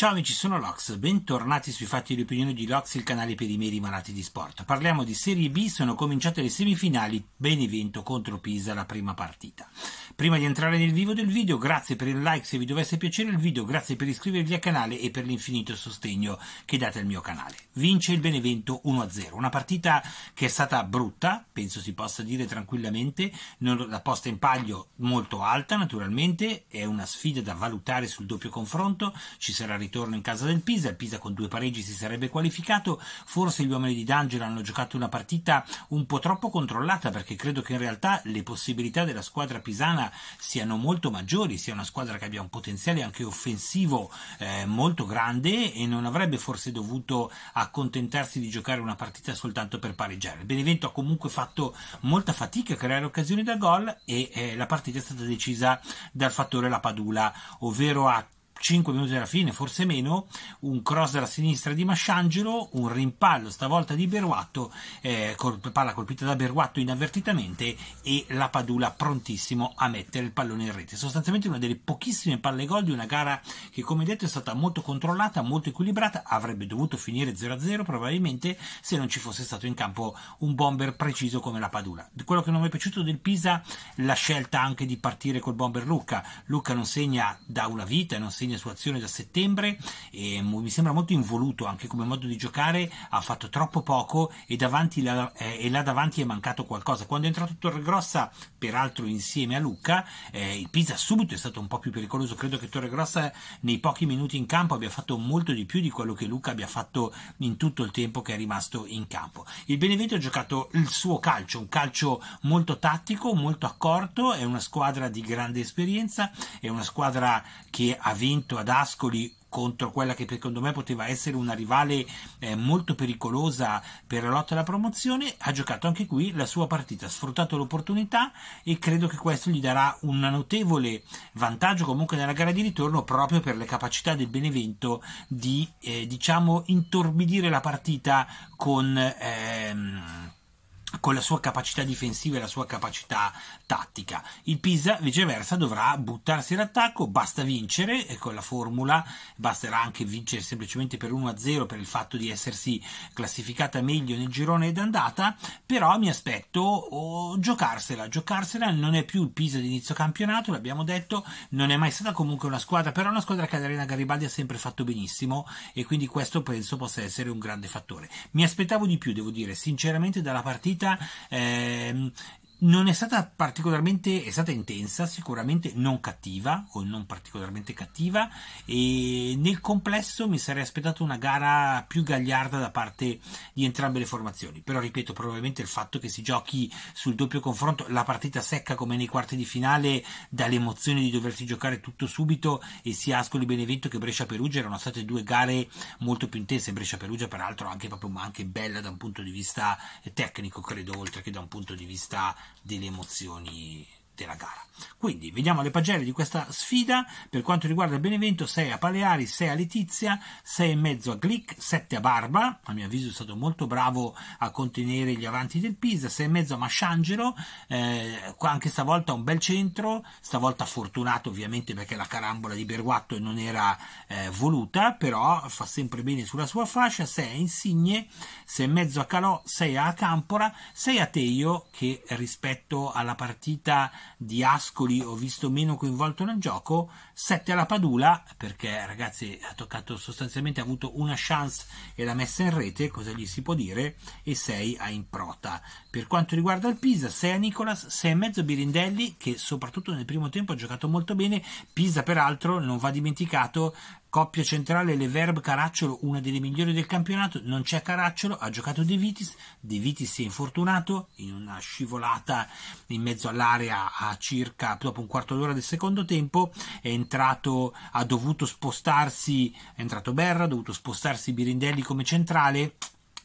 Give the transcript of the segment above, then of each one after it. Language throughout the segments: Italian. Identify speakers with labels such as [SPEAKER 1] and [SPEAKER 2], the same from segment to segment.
[SPEAKER 1] Ciao amici, sono Lox, bentornati sui fatti di opinione di Lox, il canale per i meri malati di sport. Parliamo di Serie B, sono cominciate le semifinali, Benevento contro Pisa, la prima partita. Prima di entrare nel vivo del video, grazie per il like se vi dovesse piacere il video, grazie per iscrivervi al canale e per l'infinito sostegno che date al mio canale. Vince il Benevento 1-0, una partita che è stata brutta, penso si possa dire tranquillamente, la posta in paglio molto alta naturalmente, è una sfida da valutare sul doppio confronto, ci sarà ritorno ritorno in casa del Pisa, il Pisa con due pareggi si sarebbe qualificato, forse gli uomini di D'Angelo hanno giocato una partita un po' troppo controllata perché credo che in realtà le possibilità della squadra pisana siano molto maggiori, sia una squadra che abbia un potenziale anche offensivo eh, molto grande e non avrebbe forse dovuto accontentarsi di giocare una partita soltanto per pareggiare. Il Benevento ha comunque fatto molta fatica a creare occasioni da gol e eh, la partita è stata decisa dal fattore La Padula, ovvero a 5 minuti alla fine, forse meno, un cross dalla sinistra di Masciangelo, un rimpallo stavolta di Beruatto, eh, palla colpita da Beruatto inavvertitamente e la Padula prontissimo a mettere il pallone in rete. Sostanzialmente una delle pochissime palle gol di una gara che come detto è stata molto controllata, molto equilibrata, avrebbe dovuto finire 0-0 probabilmente se non ci fosse stato in campo un bomber preciso come la Padula. Quello che non mi è piaciuto del Pisa, la scelta anche di partire col bomber Lucca. Lucca non segna da una vita, non segna segna sua azione da settembre e mi sembra molto involuto anche come modo di giocare, ha fatto troppo poco e, davanti, eh, e là davanti è mancato qualcosa. Quando è entrato Torregrossa, peraltro insieme a Lucca, eh, il Pisa subito è stato un po' più pericoloso, credo che Torregrossa nei pochi minuti in campo abbia fatto molto di più di quello che Lucca abbia fatto in tutto il tempo che è rimasto in campo. Il Benevento ha giocato il suo calcio, un calcio molto tattico, molto accorto, è una squadra di grande esperienza, è una squadra che ha vinto appuntamento ad Ascoli contro quella che secondo me poteva essere una rivale eh, molto pericolosa per la lotta alla promozione, ha giocato anche qui la sua partita, ha sfruttato l'opportunità e credo che questo gli darà un notevole vantaggio comunque nella gara di ritorno proprio per le capacità del Benevento di eh, diciamo intorbidire la partita con ehm, con la sua capacità difensiva e la sua capacità tattica. Il Pisa viceversa dovrà buttarsi in attacco, basta vincere, e con la formula, basterà anche vincere semplicemente per 1-0 per il fatto di essersi classificata meglio nel girone d'andata, però mi aspetto oh, giocarsela, giocarsela non è più il Pisa di inizio campionato, l'abbiamo detto, non è mai stata comunque una squadra, però una squadra che Arena Garibaldi ha sempre fatto benissimo e quindi questo penso possa essere un grande fattore. Mi aspettavo di più, devo dire, sinceramente dalla partita ehm, non è stata particolarmente è stata intensa, sicuramente non cattiva o non particolarmente cattiva e nel complesso mi sarei aspettato una gara più gagliarda da parte di entrambe le formazioni, però ripeto probabilmente il fatto che si giochi sul doppio confronto la partita secca come nei quarti di finale dall'emozione di doversi giocare tutto subito e sia Ascoli Benevento che Brescia Perugia erano state due gare molto più intense, Brescia Perugia peraltro anche proprio ma anche bella da un punto di vista tecnico credo oltre che da un punto di vista delle emozioni della gara. Quindi vediamo le pagelle di questa sfida. Per quanto riguarda il Benevento, 6 a Paleari, 6 a Letizia, 6 e mezzo a Glick, 7 a Barba. A mio avviso è stato molto bravo a contenere gli avanti del Pisa. 6 e mezzo a Masciangelo, eh, anche stavolta un bel centro. Stavolta fortunato ovviamente perché la carambola di Berguatto non era eh, voluta, però fa sempre bene sulla sua fascia. 6 a Insigne, 6 e mezzo a Calò, 6 a Campora, 6 a Teio che rispetto alla partita di Ascoli ho visto meno coinvolto nel gioco, 7 alla Padula perché ragazzi ha toccato sostanzialmente, ha avuto una chance e l'ha messa in rete, cosa gli si può dire, e 6 a Improta. Per quanto riguarda il Pisa, 6 a Nicolas, 6 e mezzo Birindelli che soprattutto nel primo tempo ha giocato molto bene, Pisa peraltro non va dimenticato Coppia centrale Le Verb Caracciolo, una delle migliori del campionato, non c'è Caracciolo, ha giocato De Vitis, De Vitis si è infortunato in una scivolata in mezzo all'area a circa dopo un quarto d'ora del secondo tempo, è entrato, ha dovuto spostarsi, è entrato Berra, ha dovuto spostarsi Birindelli come centrale,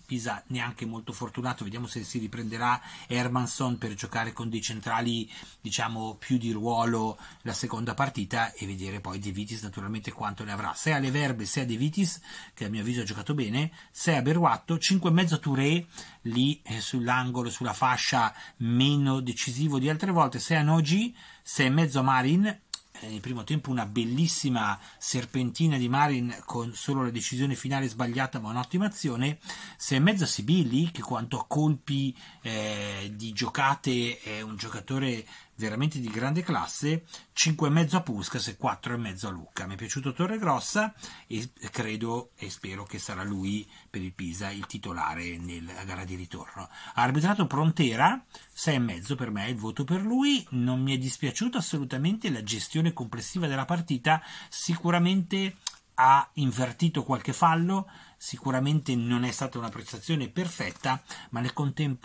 [SPEAKER 1] Pisa neanche molto fortunato, vediamo se si riprenderà Hermanson per giocare con dei centrali diciamo più di ruolo la seconda partita e vedere poi De Vitis naturalmente quanto ne avrà. 6 alle Verbe, se a De Vitis che a mio avviso ha giocato bene, se a Beruatto, 5,5 Touré lì eh, sull'angolo, sulla fascia meno decisivo di altre volte, 6 a Nogi, 6,5 Marin eh, nel primo tempo una bellissima serpentina di Marin con solo la decisione finale sbagliata ma un'ottima azione se è mezzo a Sibilli che quanto a colpi eh, di giocate è un giocatore veramente di grande classe, 5,5 a Puskas e 4,5 a Lucca. Mi è piaciuto Torregrossa e credo e spero che sarà lui per il Pisa il titolare nella gara di ritorno. Ha arbitrato Prontera, 6,5 per me il voto per lui, non mi è dispiaciuto assolutamente la gestione complessiva della partita, sicuramente ha invertito qualche fallo, sicuramente non è stata una prestazione perfetta, ma nel,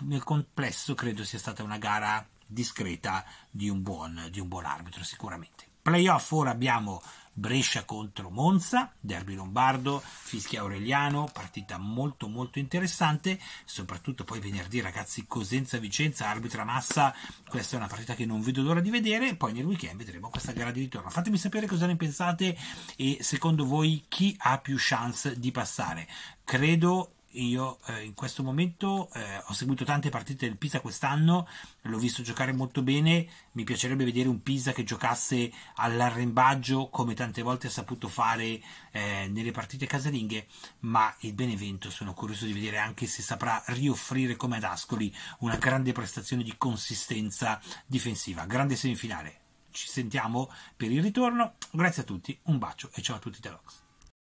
[SPEAKER 1] nel complesso credo sia stata una gara discreta di un buon, di un buon arbitro sicuramente. Playoff ora abbiamo Brescia contro Monza, derby lombardo, fischia Aureliano, partita molto molto interessante, soprattutto poi venerdì ragazzi Cosenza-Vicenza, arbitra Massa, questa è una partita che non vedo l'ora di vedere, poi nel weekend vedremo questa gara di ritorno. Fatemi sapere cosa ne pensate e secondo voi chi ha più chance di passare. Credo io eh, in questo momento eh, ho seguito tante partite del Pisa quest'anno, l'ho visto giocare molto bene, mi piacerebbe vedere un Pisa che giocasse all'arrembaggio come tante volte ha saputo fare eh, nelle partite casalinghe, ma il Benevento sono curioso di vedere anche se saprà rioffrire come ad Ascoli una grande prestazione di consistenza difensiva. Grande semifinale. Ci sentiamo per il ritorno, grazie a tutti, un bacio e ciao a tutti da Lox.